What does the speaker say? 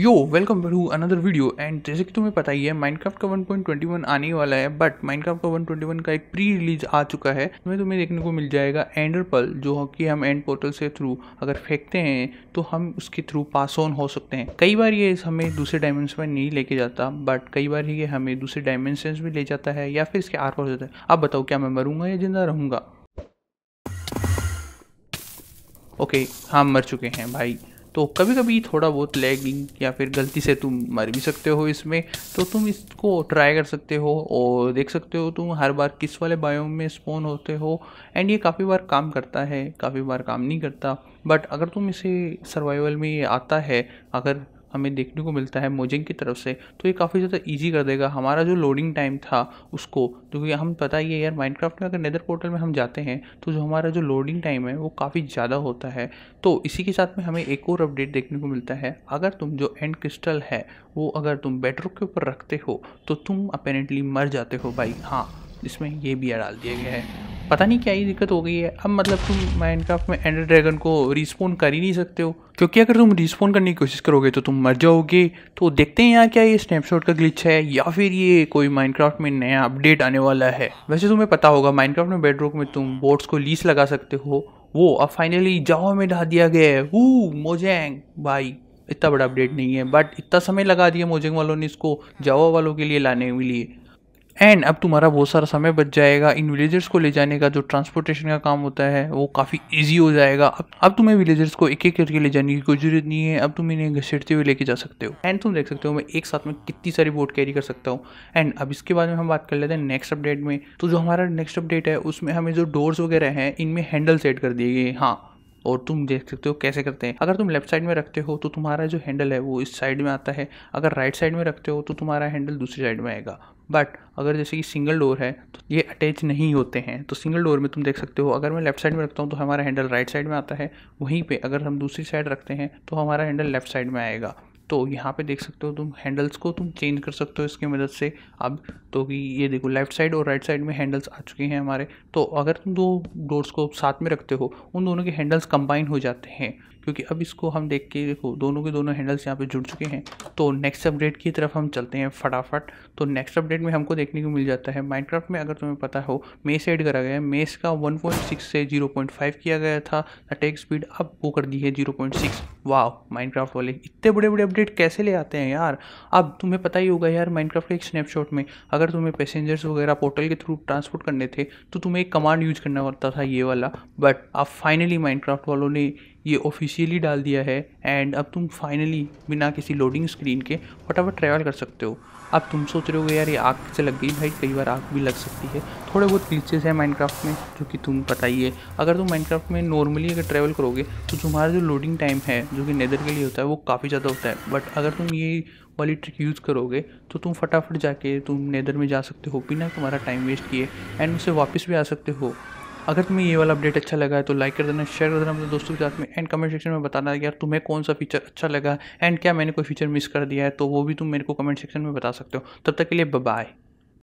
yo welcome to another video and जैसे कि तुम्हें पता ही है माइनक्राफ्ट का 1.21 आने वाला है बट माइनक्राफ्ट का 1.21 का एक प्री रिलीज आ चुका है तुम्हें तुम्हें तो देखने को मिल जाएगा एंडर पल जो कि हम एंड पोर्टल से थ्रू अगर फेंकते हैं तो हम उसके थ्रू पास ऑन हो सकते हैं कई बार ये हमें दूसरे डायमेंशन में नहीं लेके जाता बट कई बार ये हमें दूसरे डायमेंशन में ले जाता है या फिर इसके आर पार हो जाता है अब बताओ क्या मैं मरूंगा या जिंदा रहूंगा ओके okay, हाँ मर चुके हैं भाई तो कभी कभी थोड़ा बहुत लैगिंग या फिर गलती से तुम मर भी सकते हो इसमें तो तुम इसको ट्राई कर सकते हो और देख सकते हो तुम हर बार किस वाले बायोम में स्पॉन होते हो एंड ये काफ़ी बार काम करता है काफ़ी बार काम नहीं करता बट अगर तुम इसे सर्वाइवल में आता है अगर हमें देखने को मिलता है मोजिंग की तरफ से तो ये काफ़ी ज़्यादा ईजी कर देगा हमारा जो लोडिंग टाइम था उसको तो क्योंकि हम पता ही है यार माइनक्राफ्ट में अगर नेदर पोर्टल में हम जाते हैं तो जो हमारा जो लोडिंग टाइम है वो काफ़ी ज़्यादा होता है तो इसी के साथ में हमें एक और अपडेट देखने को मिलता है अगर तुम जो एंड क्रिस्टल है वो अगर तुम बेडरूक के ऊपर रखते हो तो तुम अपेरेंटली मर जाते हो भाई हाँ इसमें ये भी डाल दिया गया है पता नहीं क्या ही दिक्कत हो गई है अब मतलब तुम माइनक्राफ्ट में एंडर ड्रैगन को रिस्पोन कर ही नहीं सकते हो क्योंकि अगर तुम रिस्पोन करने की कोशिश करोगे तो तुम मर जाओगे तो देखते हैं यार क्या ये स्नैपशॉट का ग्लिच है या फिर ये कोई माइनक्राफ्ट में नया अपडेट आने वाला है वैसे तुम्हें पता होगा माइनक्राफ्ट में बेडरॉक में तुम बोर्ड्स को लीस लगा सकते हो वो अब फाइनली जावा में डाल दिया गया है वो मोजैंग भाई इतना बड़ा अपडेट नहीं है बट इतना समय लगा दिया मोजेंग वालों ने इसको जावा वालों के लिए लाने के लिए एंड अब तुम्हारा बहुत सारा समय बच जाएगा इन विलेजर्स को ले जाने का जो ट्रांसपोर्टेशन का काम होता है वो काफ़ी ईजी हो जाएगा अब अब तुम्हें विलेजर्स को एक एक करके ले जाने की कोई जरूरत नहीं है अब तुम इन्हें घसीटते हुए लेके जा सकते हो एंड तुम देख सकते हो मैं एक साथ में कितनी सारी बोट कैरी कर सकता हूँ एंड अब इसके बाद में हम बात कर लेते हैं नेक्स्ट अपडेट में तो जो हमारा नेक्स्ट अपडेट है उसमें हमें जो डोर्स वगैरह हैं इनमें हैंडल्स एड कर दिए गए हाँ और तुम देख सकते हो कैसे करते हैं अगर तुम लेफ्ट साइड में रखते हो तो तुम्हारा जो हैंडल है वो इस साइड में आता है अगर राइट साइड में रखते हो तो तुम्हारा हैंडल दूसरी साइड में आएगा बट अगर जैसे कि सिंगल डोर है तो ये अटैच नहीं होते हैं तो सिंगल डोर में तुम देख सकते हो अगर मैं लेफ्ट साइड में रखता हूँ तो हमारा हैंडल राइट साइड में आता है वहीं पे अगर हम दूसरी साइड रखते हैं तो हमारा हैंडल लेफ्ट साइड में आएगा तो यहाँ पे देख सकते हो तुम हैंडल्स को तुम चेंज कर सकते हो इसकी मदद से अब तो कि ये देखो लेफ्ट साइड और राइट साइड में हैंडल्स आ चुके हैं हमारे तो अगर तुम दो डोर्स को साथ में रखते हो उन दोनों के हैंडल्स कंबाइन हो जाते हैं क्योंकि अब इसको हम देख के देखो दोनों के दोनों हैंडल्स यहाँ पे जुड़ चुके हैं तो नेक्स्ट अपडेट की तरफ हम चलते हैं फटाफट तो नेक्स्ट अपडेट में हमको देखने को मिल जाता है माइनक्राफ्ट में अगर तुम्हें पता हो मेस ऐड करा गया है मेस का 1.6 से 0.5 किया गया था अटैक स्पीड अब वो कर दी है 0.6 वाह माइनक्राफ्ट वाले इतने बड़े बड़े अपडेट कैसे ले आते हैं यार अब तुम्हें पता ही होगा यार माइनक्राफ्ट के एक स्नैपशॉट में अगर तुम्हें पैसेंजर्स वगैरह पोर्टल के थ्रू ट्रांसपोर्ट करने थे तो तुम्हें एक कमांड यूज करना पड़ता था ये वाला बट अब फाइनली माइनक्राफ्ट वालों ने ये ऑफिशियली डाल दिया है एंड अब तुम फाइनली बिना किसी लोडिंग स्क्रीन के फटाफट ट्रैवल कर सकते हो अब तुम सोच रहे हो यार ये आग से लग गई भाई कई बार आग भी लग सकती है थोड़े बहुत ग्लिचेस हैं माइनक्राफ्ट में जो कि तुम बताइए अगर तुम माइनक्राफ्ट में नॉर्मली अगर ट्रैवल करोगे तो तुम्हारा जो लोडिंग टाइम है जो कि नेदर के लिए होता है वो काफ़ी ज़्यादा होता है बट अगर तुम ये वाली ट्रिक यूज़ करोगे तो तुम फटाफट जाके तुम नेदर में जा सकते हो बिना तुम्हारा टाइम वेस्ट किए एंड उसे वापस भी आ सकते हो अगर तुम्हें ये वाला अपडेट अच्छा लगा है तो लाइक कर देना शेयर कर देना अपने दोस्तों के साथ में एंड कमेंट सेक्शन में बताना यार तुम्हें कौन सा फीचर अच्छा लगा एंड क्या मैंने कोई फीचर मिस कर दिया है तो वो भी तुम मेरे को कमेंट सेक्शन में बता सकते हो तब तक के लिए बाय